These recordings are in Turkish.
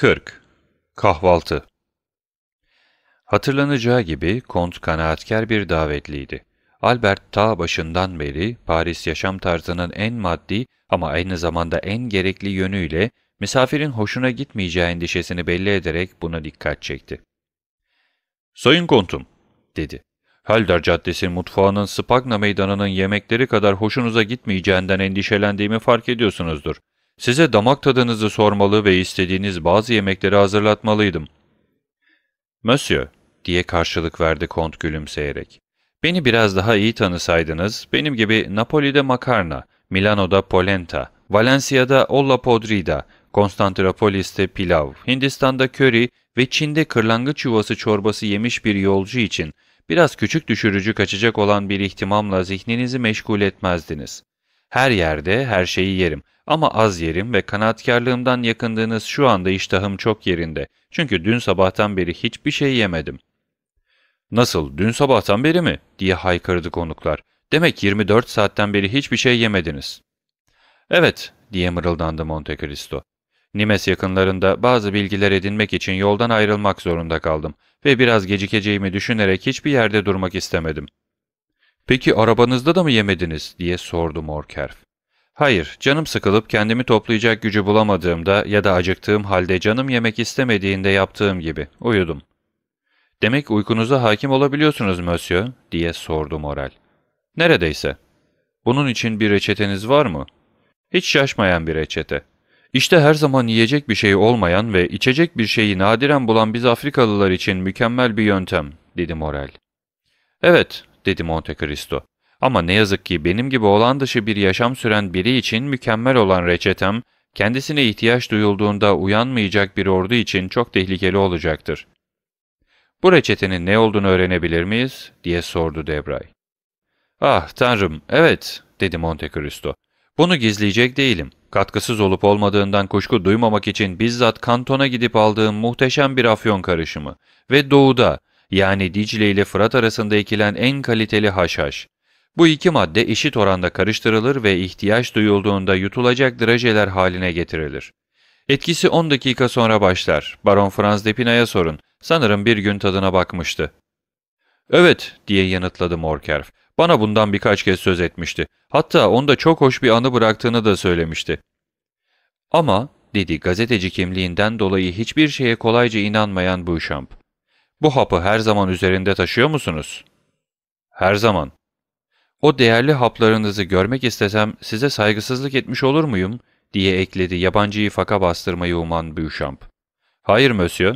40. Kahvaltı Hatırlanacağı gibi Kont kanaatkar bir davetliydi. Albert ta başından beri Paris yaşam tarzının en maddi ama aynı zamanda en gerekli yönüyle misafirin hoşuna gitmeyeceği endişesini belli ederek buna dikkat çekti. ''Sayın Kontum'' dedi. Halder Caddesi mutfağının Spagna meydanının yemekleri kadar hoşunuza gitmeyeceğinden endişelendiğimi fark ediyorsunuzdur. Size damak tadınızı sormalı ve istediğiniz bazı yemekleri hazırlatmalıydım. Monsieur, diye karşılık verdi kont gülümseyerek. Beni biraz daha iyi tanısaydınız, benim gibi Napoli'de makarna, Milano'da polenta, Valencia'da olla podrida, Konstantinopolis'te pilav, Hindistan'da köri ve Çin'de kırlangıç yuvası çorbası yemiş bir yolcu için biraz küçük düşürücü kaçacak olan bir ihtimamla zihninizi meşgul etmezdiniz. Her yerde her şeyi yerim ama az yerim ve kanaatkarlığımdan yakındığınız şu anda iştahım çok yerinde. Çünkü dün sabahtan beri hiçbir şey yemedim. Nasıl, dün sabahtan beri mi? diye haykırdı konuklar. Demek 24 saatten beri hiçbir şey yemediniz. Evet, diye mırıldandı Monte Cristo. Nimes yakınlarında bazı bilgiler edinmek için yoldan ayrılmak zorunda kaldım ve biraz gecikeceğimi düşünerek hiçbir yerde durmak istemedim. ''Peki arabanızda da mı yemediniz?'' diye sordu Morkerf. Hayır, canım sıkılıp kendimi toplayacak gücü bulamadığımda ya da acıktığım halde canım yemek istemediğinde yaptığım gibi uyudum. Demek uykunuza hakim olabiliyorsunuz Mösyö diye sordu Moral. Neredeyse. Bunun için bir reçeteniz var mı? Hiç şaşmayan bir reçete. İşte her zaman yiyecek bir şey olmayan ve içecek bir şeyi nadiren bulan biz Afrikalılar için mükemmel bir yöntem, dedi Morel. Evet, dedi Monte Cristo. Ama ne yazık ki benim gibi olan dışı bir yaşam süren biri için mükemmel olan reçetem, kendisine ihtiyaç duyulduğunda uyanmayacak bir ordu için çok tehlikeli olacaktır. Bu reçetenin ne olduğunu öğrenebilir miyiz? diye sordu Debray. Ah tanrım, evet, dedi Monte Cristo. Bunu gizleyecek değilim. Katkısız olup olmadığından kuşku duymamak için bizzat kantona gidip aldığım muhteşem bir afyon karışımı ve doğuda, yani Dicle ile Fırat arasında ekilen en kaliteli haşhaş. Bu iki madde eşit oranda karıştırılır ve ihtiyaç duyulduğunda yutulacak drajeler haline getirilir. Etkisi 10 dakika sonra başlar. Baron Franz Depina'ya sorun. Sanırım bir gün tadına bakmıştı. Evet diye yanıtladı Morkerf. Bana bundan birkaç kez söz etmişti. Hatta onda çok hoş bir anı bıraktığını da söylemişti. Ama dedi gazeteci kimliğinden dolayı hiçbir şeye kolayca inanmayan Buşamp. Bu hapı her zaman üzerinde taşıyor musunuz? Her zaman. O değerli haplarınızı görmek istesem size saygısızlık etmiş olur muyum? diye ekledi yabancıyı faka bastırmayı uman Büyüşamp. Hayır mösyö.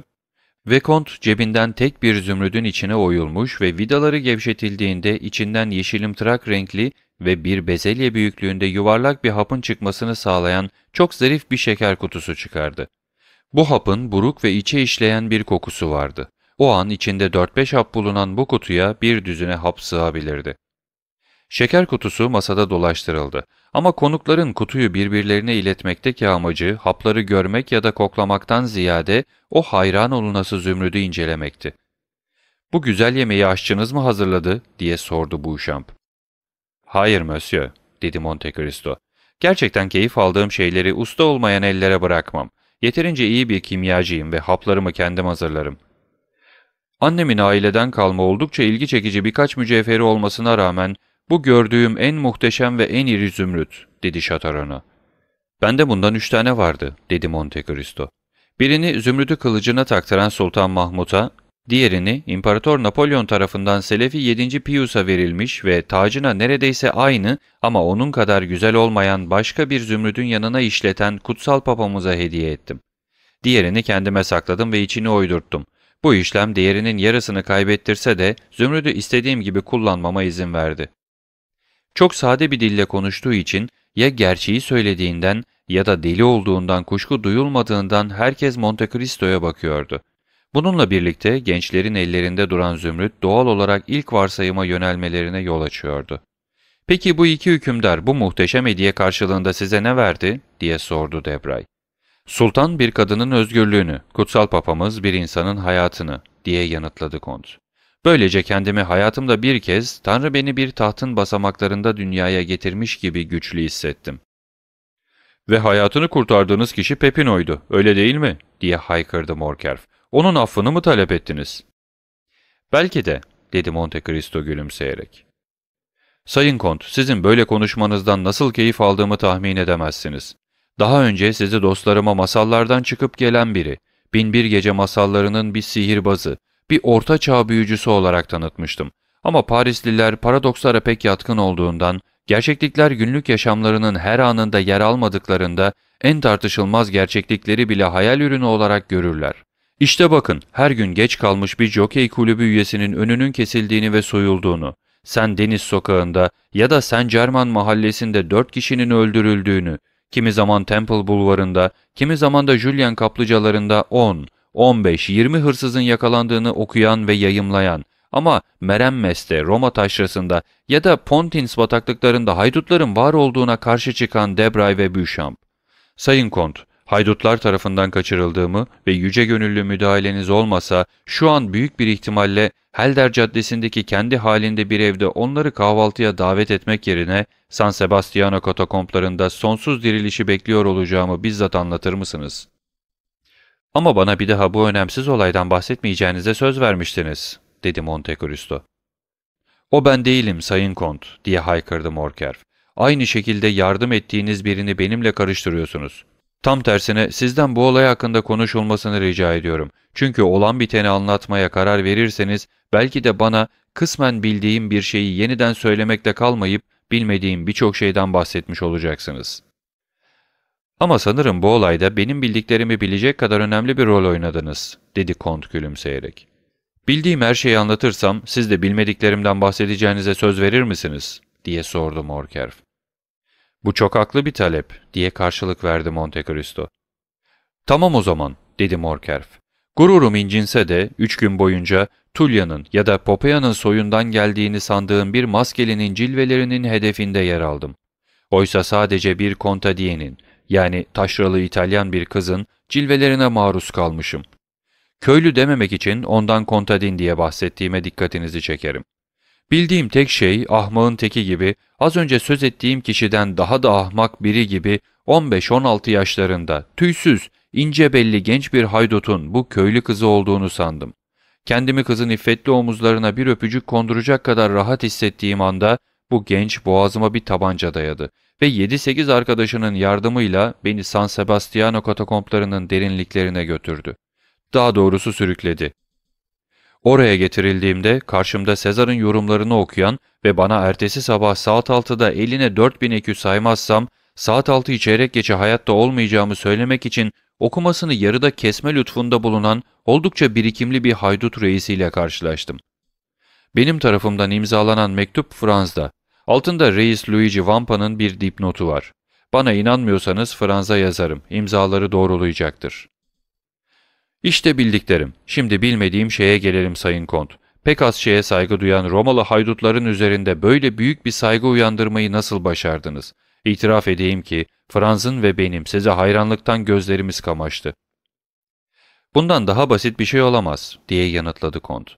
Vekont cebinden tek bir zümrüdün içine oyulmuş ve vidaları gevşetildiğinde içinden yeşilimtırak renkli ve bir bezelye büyüklüğünde yuvarlak bir hapın çıkmasını sağlayan çok zarif bir şeker kutusu çıkardı. Bu hapın buruk ve içe işleyen bir kokusu vardı. O an içinde 4-5 hap bulunan bu kutuya bir düzüne hap sığabilirdi. Şeker kutusu masada dolaştırıldı. Ama konukların kutuyu birbirlerine iletmekteki amacı hapları görmek ya da koklamaktan ziyade o hayran olunası zümrüdü incelemekti. ''Bu güzel yemeği aşçınız mı hazırladı?'' diye sordu Buşamp. ''Hayır monsieur'' dedi Monte Cristo. ''Gerçekten keyif aldığım şeyleri usta olmayan ellere bırakmam. Yeterince iyi bir kimyacıyım ve haplarımı kendim hazırlarım.'' Annemin aileden kalma oldukça ilgi çekici birkaç mücevheri olmasına rağmen bu gördüğüm en muhteşem ve en iri zümrüt, dedi Şataran'a. Ben de bundan üç tane vardı, dedi Monte Cristo. Birini zümrütü kılıcına taktıran Sultan Mahmut'a, diğerini İmparator Napolyon tarafından Selefi 7. Pius'a verilmiş ve tacına neredeyse aynı ama onun kadar güzel olmayan başka bir zümrütün yanına işleten kutsal papamıza hediye ettim. Diğerini kendime sakladım ve içini oydurttum. Bu işlem diğerinin yarısını kaybettirse de zümrütü istediğim gibi kullanmama izin verdi. Çok sade bir dille konuştuğu için ya gerçeği söylediğinden ya da deli olduğundan kuşku duyulmadığından herkes Monte Cristo'ya bakıyordu. Bununla birlikte gençlerin ellerinde duran zümrüt doğal olarak ilk varsayıma yönelmelerine yol açıyordu. ''Peki bu iki hükümdar bu muhteşem hediye karşılığında size ne verdi?'' diye sordu Debray. ''Sultan bir kadının özgürlüğünü, kutsal papamız bir insanın hayatını.'' diye yanıtladı kont. Böylece kendimi hayatımda bir kez Tanrı beni bir tahtın basamaklarında dünyaya getirmiş gibi güçlü hissettim. Ve hayatını kurtardığınız kişi Pepino'ydu, öyle değil mi? diye haykırdı Morkerf. Onun affını mı talep ettiniz? Belki de, dedi Monte Cristo gülümseyerek. Sayın Kont, sizin böyle konuşmanızdan nasıl keyif aldığımı tahmin edemezsiniz. Daha önce sizi dostlarıma masallardan çıkıp gelen biri, Binbir Gece masallarının bir sihirbazı, bir orta çağ büyücüsü olarak tanıtmıştım. Ama Parisliler paradokslara pek yatkın olduğundan, gerçeklikler günlük yaşamlarının her anında yer almadıklarında en tartışılmaz gerçeklikleri bile hayal ürünü olarak görürler. İşte bakın, her gün geç kalmış bir jockey kulübü üyesinin önünün kesildiğini ve soyulduğunu, sen Deniz Sokağı'nda ya da sen Germain mahallesinde dört kişinin öldürüldüğünü, kimi zaman Temple Bulvarı'nda, kimi zaman da Julian kaplıcalarında on, 15-20 hırsızın yakalandığını okuyan ve yayımlayan ama Meremmes'te, Roma taşrasında ya da Pontins bataklıklarında haydutların var olduğuna karşı çıkan Debray ve Büchamp. Sayın Kont, haydutlar tarafından kaçırıldığımı ve yüce gönüllü müdahaleniz olmasa şu an büyük bir ihtimalle Helder Caddesi'ndeki kendi halinde bir evde onları kahvaltıya davet etmek yerine San Sebastiano katakomplarında sonsuz dirilişi bekliyor olacağımı bizzat anlatır mısınız?'' Ama bana bir daha bu önemsiz olaydan bahsetmeyeceğinize söz vermiştiniz, dedi Monte Cristo. O ben değilim Sayın Kont, diye haykırdı Morkerf. Aynı şekilde yardım ettiğiniz birini benimle karıştırıyorsunuz. Tam tersine sizden bu olay hakkında konuşulmasını rica ediyorum. Çünkü olan biteni anlatmaya karar verirseniz belki de bana kısmen bildiğim bir şeyi yeniden söylemekle kalmayıp bilmediğim birçok şeyden bahsetmiş olacaksınız. Ama sanırım bu olayda benim bildiklerimi bilecek kadar önemli bir rol oynadınız, dedi Kont gülümseyerek. Bildiğim her şeyi anlatırsam siz de bilmediklerimden bahsedeceğinize söz verir misiniz? diye sordu Morkerf. Bu çok haklı bir talep, diye karşılık verdi Monte Cristo. Tamam o zaman, dedi Morkerf. Gururum incinse de üç gün boyunca Tulya'nın ya da Popeya'nın soyundan geldiğini sandığım bir maskelinin cilvelerinin hedefinde yer aldım. Oysa sadece bir kontadiyenin yani taşralı İtalyan bir kızın cilvelerine maruz kalmışım. Köylü dememek için ondan kontadin diye bahsettiğime dikkatinizi çekerim. Bildiğim tek şey ahmağın teki gibi az önce söz ettiğim kişiden daha da ahmak biri gibi 15-16 yaşlarında tüysüz, ince belli genç bir haydutun bu köylü kızı olduğunu sandım. Kendimi kızın iffetli omuzlarına bir öpücük konduracak kadar rahat hissettiğim anda bu genç boğazıma bir tabanca dayadı ve 7-8 arkadaşının yardımıyla beni San Sebastiano katakomplarının derinliklerine götürdü. Daha doğrusu sürükledi. Oraya getirildiğimde karşımda Sezar'ın yorumlarını okuyan ve bana ertesi sabah saat 6'da eline 4000 ekü saymazsam saat 6'yı çeyrek geçe hayatta olmayacağımı söylemek için okumasını yarıda kesme lütfunda bulunan oldukça birikimli bir haydut reisiyle karşılaştım. Benim tarafımdan imzalanan mektup Frans'da, Altında reis Luigi Vampa'nın bir dipnotu var. Bana inanmıyorsanız Franz'a yazarım. İmzaları doğrulayacaktır. İşte bildiklerim. Şimdi bilmediğim şeye gelelim Sayın Kont. Pek az şeye saygı duyan Romalı haydutların üzerinde böyle büyük bir saygı uyandırmayı nasıl başardınız? İtiraf edeyim ki Franz'ın ve benim size hayranlıktan gözlerimiz kamaştı. Bundan daha basit bir şey olamaz diye yanıtladı Kont.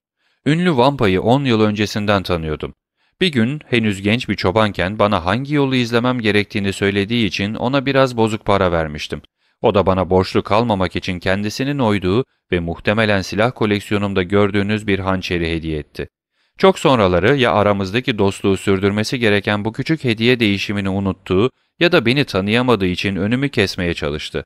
Ünlü Vampa'yı 10 yıl öncesinden tanıyordum. Bir gün henüz genç bir çobanken bana hangi yolu izlemem gerektiğini söylediği için ona biraz bozuk para vermiştim. O da bana borçlu kalmamak için kendisinin oyduğu ve muhtemelen silah koleksiyonumda gördüğünüz bir hançeri hediye etti. Çok sonraları ya aramızdaki dostluğu sürdürmesi gereken bu küçük hediye değişimini unuttuğu ya da beni tanıyamadığı için önümü kesmeye çalıştı.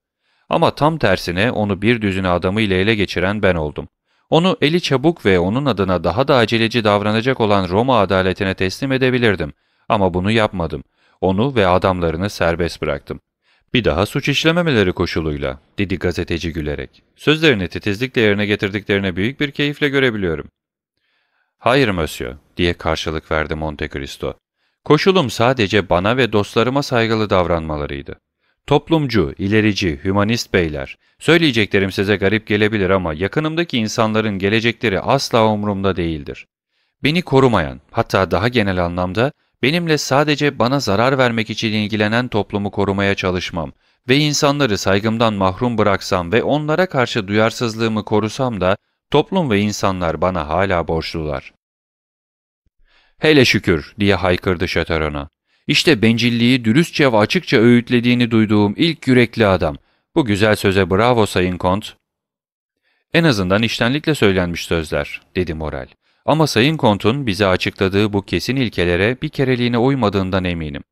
Ama tam tersine onu bir düzine adamıyla ele geçiren ben oldum. Onu eli çabuk ve onun adına daha da aceleci davranacak olan Roma adaletine teslim edebilirdim ama bunu yapmadım. Onu ve adamlarını serbest bıraktım. Bir daha suç işlememeleri koşuluyla, dedi gazeteci gülerek. Sözlerini titizlikle yerine getirdiklerine büyük bir keyifle görebiliyorum. Hayır Mösyö, diye karşılık verdi Monte Cristo. Koşulum sadece bana ve dostlarıma saygılı davranmalarıydı. Toplumcu, ilerici, hümanist beyler, söyleyeceklerim size garip gelebilir ama yakınımdaki insanların gelecekleri asla umurumda değildir. Beni korumayan, hatta daha genel anlamda benimle sadece bana zarar vermek için ilgilenen toplumu korumaya çalışmam ve insanları saygımdan mahrum bıraksam ve onlara karşı duyarsızlığımı korusam da toplum ve insanlar bana hala borçlular. Hele şükür diye haykırdı Şaterona. İşte bencilliği dürüstçe ve açıkça öğütlediğini duyduğum ilk yürekli adam. Bu güzel söze bravo Sayın Kont. En azından iştenlikle söylenmiş sözler, dedi Moral. Ama Sayın Kont'un bize açıkladığı bu kesin ilkelere bir kereliğine uymadığından eminim.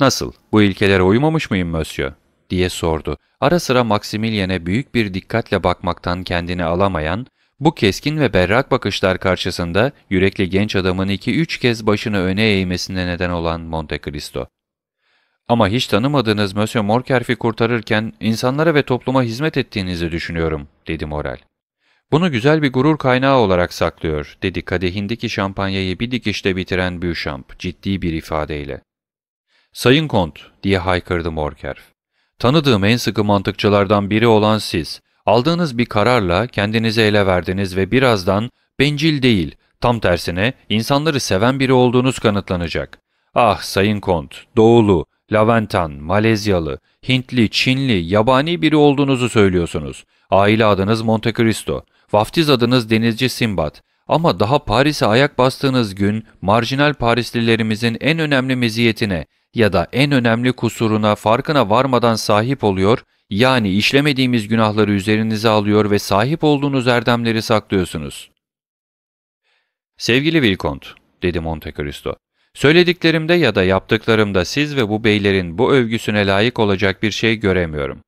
Nasıl, bu ilkelere uymamış mıyım Mösyö? diye sordu. Ara sıra Maximilian'e büyük bir dikkatle bakmaktan kendini alamayan bu keskin ve berrak bakışlar karşısında yürekli genç adamın iki üç kez başını öne eğmesine neden olan Monte Cristo. Ama hiç tanımadığınız Monsieur Morkerf'i kurtarırken insanlara ve topluma hizmet ettiğinizi düşünüyorum, dedi Moral. Bunu güzel bir gurur kaynağı olarak saklıyor, dedi kadehindeki şampanyayı bir dikişte bitiren Büyüşamp ciddi bir ifadeyle. Sayın Kont, diye haykırdı Morkerf. Tanıdığım en sıkı mantıkçılardan biri olan siz, Aldığınız bir kararla kendinizi ele verdiniz ve birazdan bencil değil, tam tersine insanları seven biri olduğunuz kanıtlanacak. Ah Sayın Kont, Doğulu, Laventan, Malezyalı, Hintli, Çinli, yabani biri olduğunuzu söylüyorsunuz. Aile adınız Monte Cristo, vaftiz adınız Denizci Simbat. Ama daha Paris'e ayak bastığınız gün marjinal Parislilerimizin en önemli meziyetine ya da en önemli kusuruna farkına varmadan sahip oluyor yani işlemediğimiz günahları üzerinize alıyor ve sahip olduğunuz erdemleri saklıyorsunuz. Sevgili Vilkont, dedi Monte Cristo, söylediklerimde ya da yaptıklarımda siz ve bu beylerin bu övgüsüne layık olacak bir şey göremiyorum.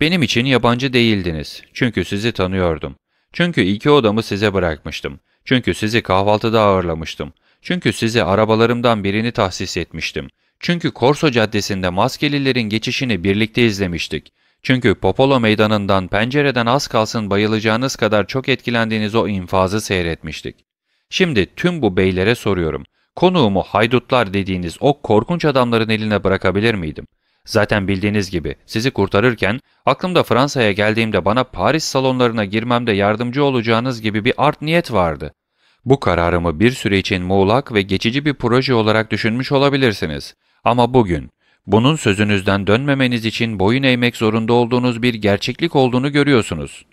Benim için yabancı değildiniz, çünkü sizi tanıyordum. Çünkü iki odamı size bırakmıştım. Çünkü sizi kahvaltıda ağırlamıştım. Çünkü sizi arabalarımdan birini tahsis etmiştim. Çünkü Korso Caddesi'nde maskelilerin geçişini birlikte izlemiştik. Çünkü Popolo meydanından pencereden az kalsın bayılacağınız kadar çok etkilendiğiniz o infazı seyretmiştik. Şimdi tüm bu beylere soruyorum. Konuğumu haydutlar dediğiniz o korkunç adamların eline bırakabilir miydim? Zaten bildiğiniz gibi sizi kurtarırken aklımda Fransa'ya geldiğimde bana Paris salonlarına girmemde yardımcı olacağınız gibi bir art niyet vardı. Bu kararımı bir süre için muğlak ve geçici bir proje olarak düşünmüş olabilirsiniz. Ama bugün bunun sözünüzden dönmemeniz için boyun eğmek zorunda olduğunuz bir gerçeklik olduğunu görüyorsunuz.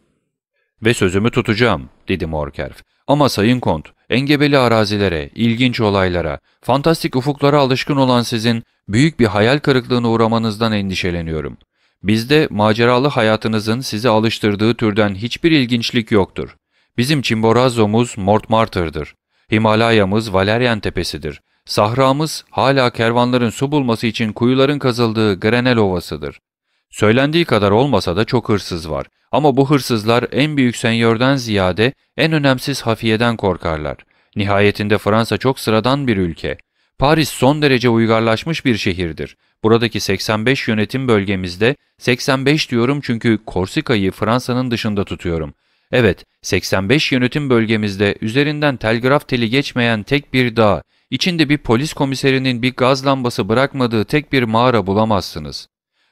Ve sözümü tutacağım, dedi Morkerf. Ama Sayın Kont, engebeli arazilere, ilginç olaylara, fantastik ufuklara alışkın olan sizin büyük bir hayal kırıklığına uğramanızdan endişeleniyorum. Bizde maceralı hayatınızın sizi alıştırdığı türden hiçbir ilginçlik yoktur. Bizim Chimborazo'muz Mortmartır'dır. Himalaya'mız Valerian Tepesi'dir. Sahramız hala kervanların su bulması için kuyuların kazıldığı Grenel Ovası'dır. Söylendiği kadar olmasa da çok hırsız var. Ama bu hırsızlar en büyük senyörden ziyade en önemsiz hafiyeden korkarlar. Nihayetinde Fransa çok sıradan bir ülke. Paris son derece uygarlaşmış bir şehirdir. Buradaki 85 yönetim bölgemizde, 85 diyorum çünkü Korsika'yı Fransa'nın dışında tutuyorum. Evet, 85 yönetim bölgemizde üzerinden telgraf teli geçmeyen tek bir dağ, İçinde bir polis komiserinin bir gaz lambası bırakmadığı tek bir mağara bulamazsınız.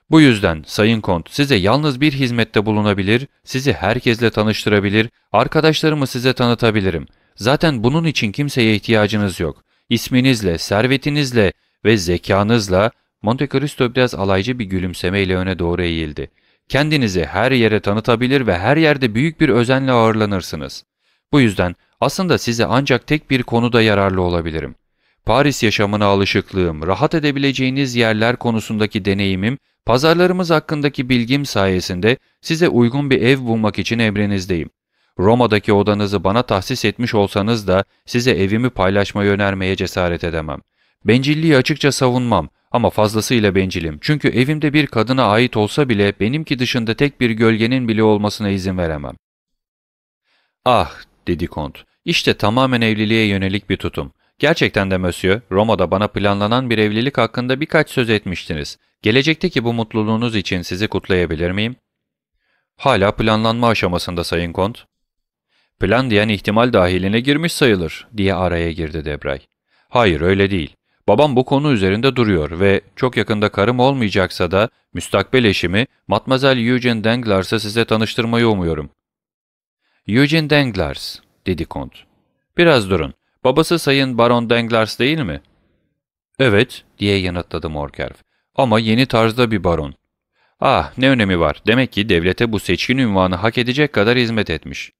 Bu yüzden Sayın Kont size yalnız bir hizmette bulunabilir, sizi herkesle tanıştırabilir, arkadaşlarımı size tanıtabilirim. Zaten bunun için kimseye ihtiyacınız yok. İsminizle, servetinizle ve zekanızla Monte Cristo biraz alaycı bir gülümsemeyle öne doğru eğildi. Kendinizi her yere tanıtabilir ve her yerde büyük bir özenle ağırlanırsınız. Bu yüzden aslında size ancak tek bir konuda yararlı olabilirim. Paris yaşamına alışıklığım, rahat edebileceğiniz yerler konusundaki deneyimim, pazarlarımız hakkındaki bilgim sayesinde size uygun bir ev bulmak için emrinizdeyim. Roma'daki odanızı bana tahsis etmiş olsanız da size evimi paylaşmayı önermeye cesaret edemem. Bencilliği açıkça savunmam ama fazlasıyla bencilim çünkü evimde bir kadına ait olsa bile benimki dışında tek bir gölgenin bile olmasına izin veremem. Ah dedi kont, İşte tamamen evliliğe yönelik bir tutum. Gerçekten de Monsieur, Roma'da bana planlanan bir evlilik hakkında birkaç söz etmiştiniz. Gelecekteki bu mutluluğunuz için sizi kutlayabilir miyim? Hala planlanma aşamasında Sayın Kont. Plan diyen ihtimal dahiline girmiş sayılır diye araya girdi Debray. Hayır öyle değil. Babam bu konu üzerinde duruyor ve çok yakında karım olmayacaksa da müstakbel eşimi Matmazel Eugene Danglars'a size tanıştırmayı umuyorum. Eugene Danglars dedi Kont. Biraz durun. Babası Sayın Baron Danglars değil mi? Evet diye yanıtladı Morkerf. Ama yeni tarzda bir baron. Ah ne önemi var. Demek ki devlete bu seçkin ünvanı hak edecek kadar hizmet etmiş.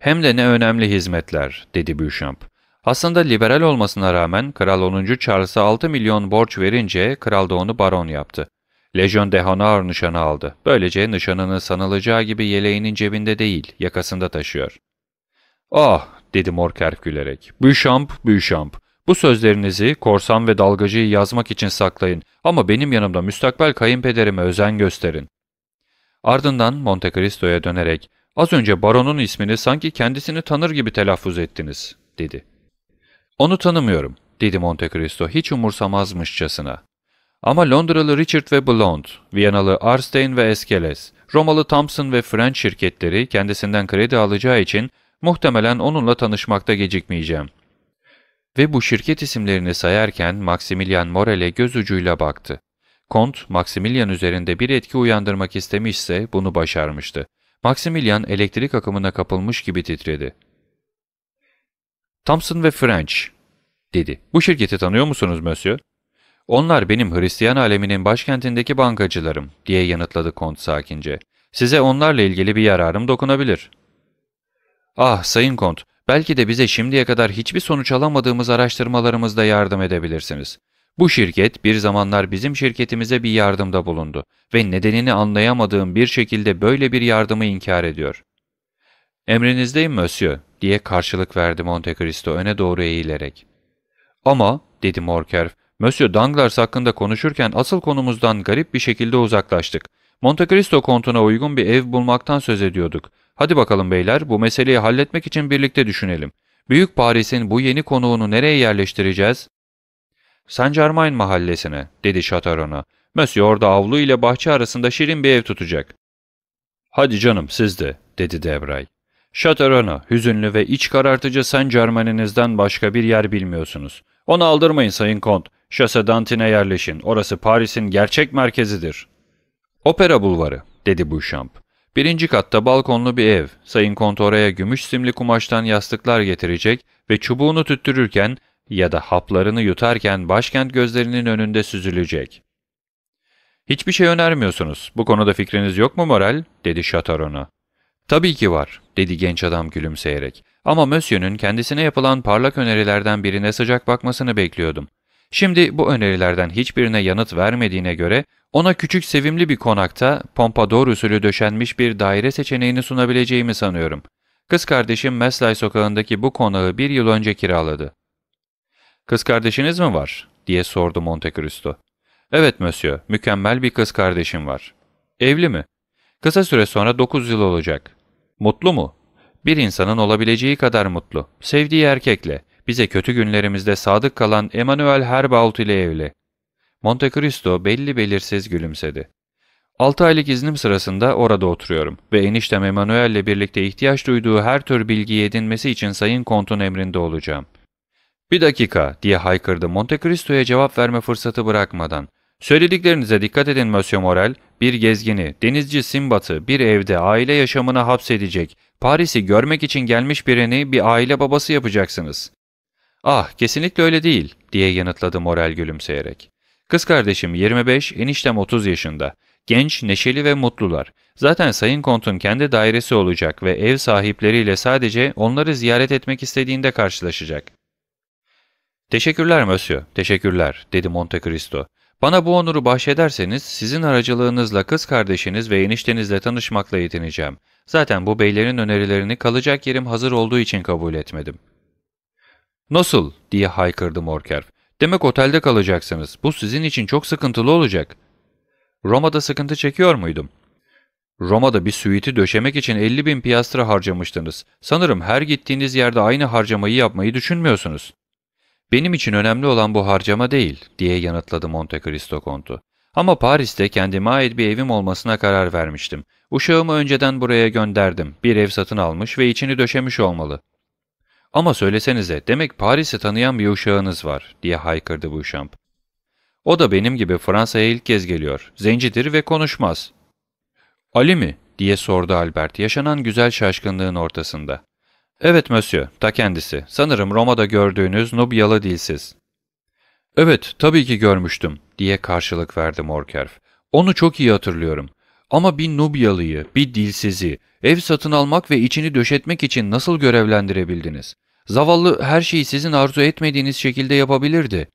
Hem de ne önemli hizmetler dedi Büyüşamp. Aslında liberal olmasına rağmen Kral 10. Charles'a 6 milyon borç verince kral da onu baron yaptı. Legion de Honor nişanı aldı. Böylece nişanını sanılacağı gibi yeleğinin cebinde değil, yakasında taşıyor. Oh, dedi Morkerf gülerek. Büyüşamp, büyüşamp. Bu sözlerinizi korsan ve dalgacıyı yazmak için saklayın ama benim yanımda müstakbel kayınpederime özen gösterin. Ardından Monte Cristo'ya dönerek az önce baronun ismini sanki kendisini tanır gibi telaffuz ettiniz dedi. Onu tanımıyorum dedi Monte Cristo hiç umursamazmışçasına. Ama Londralı Richard ve Blount, Viyanalı Arstein ve Eskeles, Romalı Thompson ve French şirketleri kendisinden kredi alacağı için Muhtemelen onunla tanışmakta gecikmeyeceğim. Ve bu şirket isimlerini sayarken Maximilian Morel'e göz ucuyla baktı. Kont, Maximilian üzerinde bir etki uyandırmak istemişse bunu başarmıştı. Maximilian elektrik akımına kapılmış gibi titredi. Thompson ve French, dedi. Bu şirketi tanıyor musunuz Monsieur? Onlar benim Hristiyan aleminin başkentindeki bankacılarım, diye yanıtladı Kont sakince. Size onlarla ilgili bir yararım dokunabilir. Ah Sayın Kont, belki de bize şimdiye kadar hiçbir sonuç alamadığımız araştırmalarımızda yardım edebilirsiniz. Bu şirket bir zamanlar bizim şirketimize bir yardımda bulundu ve nedenini anlayamadığım bir şekilde böyle bir yardımı inkar ediyor. Emrinizdeyim Monsieur diye karşılık verdi Monte Cristo öne doğru eğilerek. Ama dedi Morkerf, Monsieur Danglars hakkında konuşurken asıl konumuzdan garip bir şekilde uzaklaştık. Monte Cristo kontuna uygun bir ev bulmaktan söz ediyorduk. Hadi bakalım beyler bu meseleyi halletmek için birlikte düşünelim. Büyük Paris'in bu yeni konuğunu nereye yerleştireceğiz? Saint Germain mahallesine dedi Şataron'a. Monsieur orada avlu ile bahçe arasında şirin bir ev tutacak. Hadi canım siz de dedi Devray. Şataron'a hüzünlü ve iç karartıcı Saint Germain'inizden başka bir yer bilmiyorsunuz. Onu aldırmayın Sayın Kont. Chasse Dantin'e yerleşin. Orası Paris'in gerçek merkezidir. Opera bulvarı dedi Bouchamp. Birinci katta balkonlu bir ev. Sayın kontoraya gümüş simli kumaştan yastıklar getirecek ve çubuğunu tüttürürken ya da haplarını yutarken başkent gözlerinin önünde süzülecek. ''Hiçbir şey önermiyorsunuz. Bu konuda fikriniz yok mu moral?'' dedi Şataron'a. ''Tabii ki var.'' dedi genç adam gülümseyerek. ''Ama Mösyö'nün kendisine yapılan parlak önerilerden birine sıcak bakmasını bekliyordum. Şimdi bu önerilerden hiçbirine yanıt vermediğine göre ona küçük sevimli bir konakta pompadour usulü döşenmiş bir daire seçeneğini sunabileceğimi sanıyorum. Kız kardeşim Meslay sokağındaki bu konağı bir yıl önce kiraladı. ''Kız kardeşiniz mi var?'' diye sordu Monte Cristo. ''Evet Monsieur, mükemmel bir kız kardeşim var.'' ''Evli mi?'' ''Kısa süre sonra 9 yıl olacak.'' ''Mutlu mu?'' ''Bir insanın olabileceği kadar mutlu. Sevdiği erkekle bize kötü günlerimizde sadık kalan Emanuel Herbaut ile evli. Monte Cristo belli belirsiz gülümsedi. Altı aylık iznim sırasında orada oturuyorum ve eniştem Emanuel ile birlikte ihtiyaç duyduğu her tür bilgiyi edinmesi için Sayın Kont'un emrinde olacağım. Bir dakika diye haykırdı Monte Cristo'ya cevap verme fırsatı bırakmadan. Söylediklerinize dikkat edin Monsieur Morel, bir gezgini, denizci Simbat'ı bir evde aile yaşamına hapsedecek, Paris'i görmek için gelmiş birini bir aile babası yapacaksınız. Ah kesinlikle öyle değil diye yanıtladı Morel gülümseyerek. Kız kardeşim 25, eniştem 30 yaşında. Genç, neşeli ve mutlular. Zaten Sayın Kont'un kendi dairesi olacak ve ev sahipleriyle sadece onları ziyaret etmek istediğinde karşılaşacak. Teşekkürler Mösyö, teşekkürler dedi Monte Cristo. Bana bu onuru bahşederseniz sizin aracılığınızla kız kardeşiniz ve eniştenizle tanışmakla yetineceğim. Zaten bu beylerin önerilerini kalacak yerim hazır olduğu için kabul etmedim. Nasıl diye haykırdı Morkerf. Demek otelde kalacaksınız. Bu sizin için çok sıkıntılı olacak. Roma'da sıkıntı çekiyor muydum? Roma'da bir suiti döşemek için 50 bin piyastra harcamıştınız. Sanırım her gittiğiniz yerde aynı harcamayı yapmayı düşünmüyorsunuz. Benim için önemli olan bu harcama değil diye yanıtladı Monte Cristo kontu. Ama Paris'te kendime ait bir evim olmasına karar vermiştim. Uşağımı önceden buraya gönderdim. Bir ev satın almış ve içini döşemiş olmalı. Ama söylesenize demek Paris'i tanıyan bir uşağınız var diye haykırdı Buşamp. O da benim gibi Fransa'ya ilk kez geliyor. Zencidir ve konuşmaz. Ali mi? diye sordu Albert yaşanan güzel şaşkınlığın ortasında. Evet monsieur, ta kendisi. Sanırım Roma'da gördüğünüz Nubyalı dilsiz. Evet, tabii ki görmüştüm diye karşılık verdi Morkerf. Onu çok iyi hatırlıyorum. Ama bir Nubyalı'yı, bir dilsizi, ev satın almak ve içini döşetmek için nasıl görevlendirebildiniz? Zavallı her şeyi sizin arzu etmediğiniz şekilde yapabilirdi.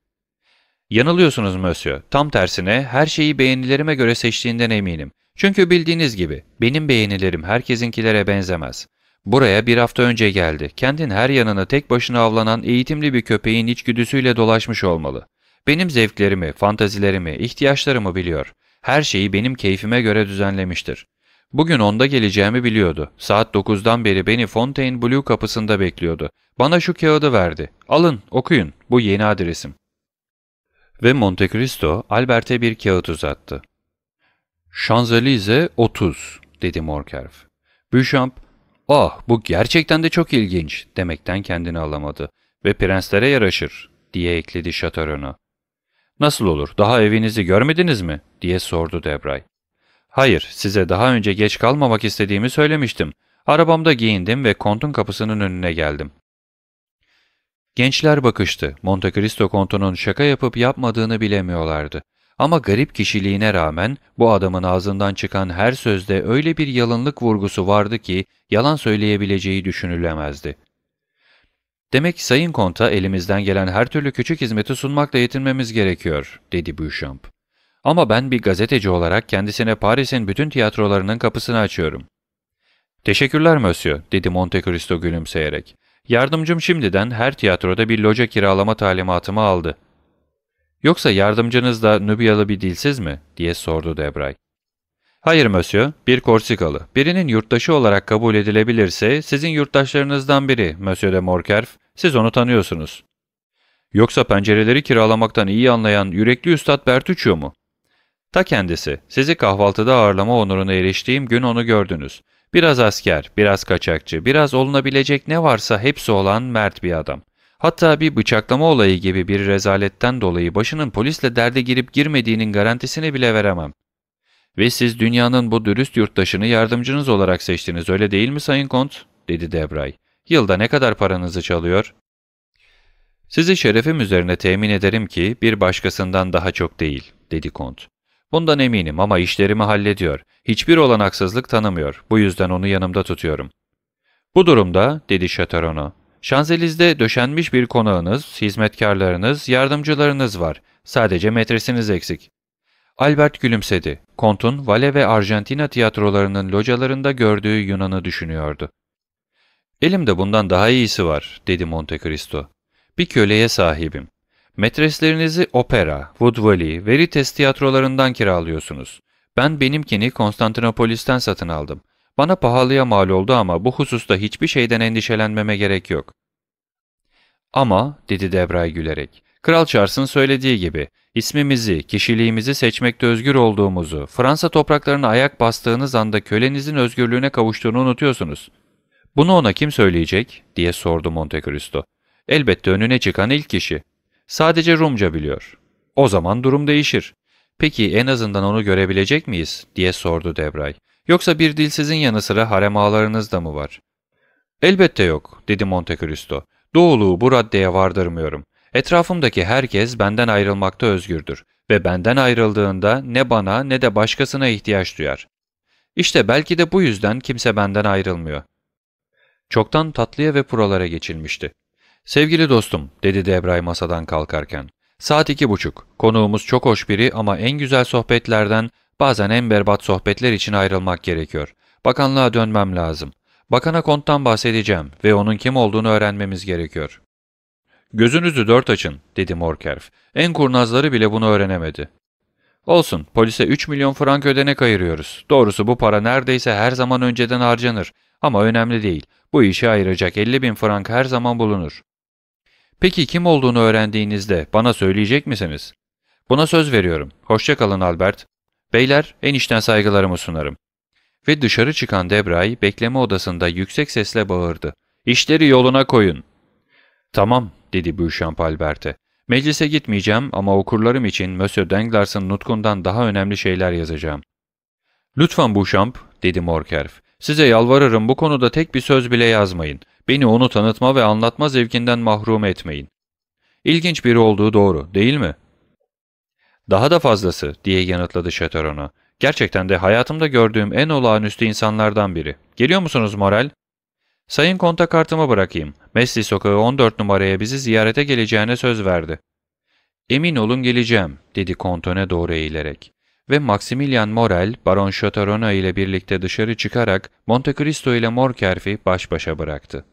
Yanılıyorsunuz Mösyö. Tam tersine her şeyi beğenilerime göre seçtiğinden eminim. Çünkü bildiğiniz gibi benim beğenilerim herkesinkilere benzemez. Buraya bir hafta önce geldi. Kendin her yanını tek başına avlanan eğitimli bir köpeğin içgüdüsüyle dolaşmış olmalı. Benim zevklerimi, fantazilerimi, ihtiyaçlarımı biliyor. Her şeyi benim keyfime göre düzenlemiştir. Bugün onda geleceğimi biliyordu. Saat 9'dan beri beni Fontainebleau kapısında bekliyordu. Bana şu kağıdı verdi. Alın, okuyun. Bu yeni adresim. Ve Monte Cristo Albert'e bir kağıt uzattı. Şanzelize 30 dedi Morkerf. Büchamp, ah bu gerçekten de çok ilginç demekten kendini alamadı ve prenslere yaraşır diye ekledi Şataron'a. ''Nasıl olur, daha evinizi görmediniz mi?'' diye sordu Debray. ''Hayır, size daha önce geç kalmamak istediğimi söylemiştim. Arabamda giyindim ve kontun kapısının önüne geldim.'' Gençler bakıştı. Monte Cristo kontunun şaka yapıp yapmadığını bilemiyorlardı. Ama garip kişiliğine rağmen bu adamın ağzından çıkan her sözde öyle bir yalınlık vurgusu vardı ki yalan söyleyebileceği düşünülemezdi. Demek Sayın Konta elimizden gelen her türlü küçük hizmeti sunmakla yetinmemiz gerekiyor, dedi Bouchamp. Ama ben bir gazeteci olarak kendisine Paris'in bütün tiyatrolarının kapısını açıyorum. Teşekkürler Monsieur, dedi Monte Cristo gülümseyerek. Yardımcım şimdiden her tiyatroda bir loja kiralama talimatımı aldı. Yoksa yardımcınız da Nubyalı bir dilsiz mi? diye sordu Debray. Hayır Mösyö, bir Korsikalı. Birinin yurttaşı olarak kabul edilebilirse sizin yurttaşlarınızdan biri Mösyö de Morkerf, siz onu tanıyorsunuz. Yoksa pencereleri kiralamaktan iyi anlayan yürekli Üstad Bertuccio mu? Ta kendisi, sizi kahvaltıda ağırlama onuruna eriştiğim gün onu gördünüz. Biraz asker, biraz kaçakçı, biraz olunabilecek ne varsa hepsi olan mert bir adam. Hatta bir bıçaklama olayı gibi bir rezaletten dolayı başının polisle derde girip girmediğinin garantisini bile veremem. Ve siz dünyanın bu dürüst yurttaşını yardımcınız olarak seçtiniz öyle değil mi Sayın Kont? dedi Debray. Yılda ne kadar paranızı çalıyor? Sizi şerefim üzerine temin ederim ki bir başkasından daha çok değil, dedi Kont. Bundan eminim ama işlerimi hallediyor. Hiçbir olanaksızlık tanımıyor. Bu yüzden onu yanımda tutuyorum. Bu durumda, dedi Chaterono, Şanzeliz'de döşenmiş bir konağınız, hizmetkarlarınız, yardımcılarınız var. Sadece metresiniz eksik. Albert gülümsedi. Kont'un Vale ve Arjantina tiyatrolarının localarında gördüğü Yunan'ı düşünüyordu. ''Elimde bundan daha iyisi var.'' dedi Monte Cristo. ''Bir köleye sahibim. Metreslerinizi opera, Wood Valley, Veritas tiyatrolarından kiralıyorsunuz. Ben benimkini Konstantinopolis'ten satın aldım. Bana pahalıya mal oldu ama bu hususta hiçbir şeyden endişelenmeme gerek yok.'' ''Ama'' dedi Debray gülerek, ''Kral Charles'ın söylediği gibi.'' İsmimizi, kişiliğimizi seçmekte özgür olduğumuzu, Fransa topraklarına ayak bastığınız anda kölenizin özgürlüğüne kavuştuğunu unutuyorsunuz. Bunu ona kim söyleyecek diye sordu Monte Cristo. Elbette önüne çıkan ilk kişi. Sadece Rumca biliyor. O zaman durum değişir. Peki en azından onu görebilecek miyiz diye sordu Debray. Yoksa bir dilsizin yanı sıra harem da mı var? Elbette yok dedi Monte Cristo. Doğuluğu bu raddeye vardırmıyorum. Etrafımdaki herkes benden ayrılmakta özgürdür ve benden ayrıldığında ne bana ne de başkasına ihtiyaç duyar. İşte belki de bu yüzden kimse benden ayrılmıyor. Çoktan tatlıya ve puralara geçilmişti. Sevgili dostum, dedi Debray masadan kalkarken. Saat iki buçuk. Konuğumuz çok hoş biri ama en güzel sohbetlerden bazen en berbat sohbetler için ayrılmak gerekiyor. Bakanlığa dönmem lazım. Bakana konttan bahsedeceğim ve onun kim olduğunu öğrenmemiz gerekiyor. ''Gözünüzü dört açın.'' dedi Morkerf. En kurnazları bile bunu öğrenemedi. Olsun, polise 3 milyon frank ödenek ayırıyoruz. Doğrusu bu para neredeyse her zaman önceden harcanır. Ama önemli değil. Bu işe ayıracak 50 bin frank her zaman bulunur. Peki kim olduğunu öğrendiğinizde bana söyleyecek misiniz? Buna söz veriyorum. Hoşça kalın Albert. Beyler, en içten saygılarımı sunarım. Ve dışarı çıkan Debray bekleme odasında yüksek sesle bağırdı. İşleri yoluna koyun. Tamam, dedi Büyüşamp Albert'e. Meclise gitmeyeceğim ama okurlarım için Monsieur Danglarsın nutkundan daha önemli şeyler yazacağım. Lütfen Büyüşamp, dedi Morkerf. Size yalvarırım bu konuda tek bir söz bile yazmayın. Beni onu tanıtma ve anlatma zevkinden mahrum etmeyin. İlginç biri olduğu doğru, değil mi? Daha da fazlası, diye yanıtladı Şaterona. Gerçekten de hayatımda gördüğüm en olağanüstü insanlardan biri. Geliyor musunuz Moral? Sayın konta kartımı bırakayım. Mesli sokağı 14 numaraya bizi ziyarete geleceğine söz verdi. Emin olun geleceğim dedi kontone doğru eğilerek. Ve Maximilian Morel, Baron Chaterona ile birlikte dışarı çıkarak Monte Cristo ile Morkerf'i baş başa bıraktı.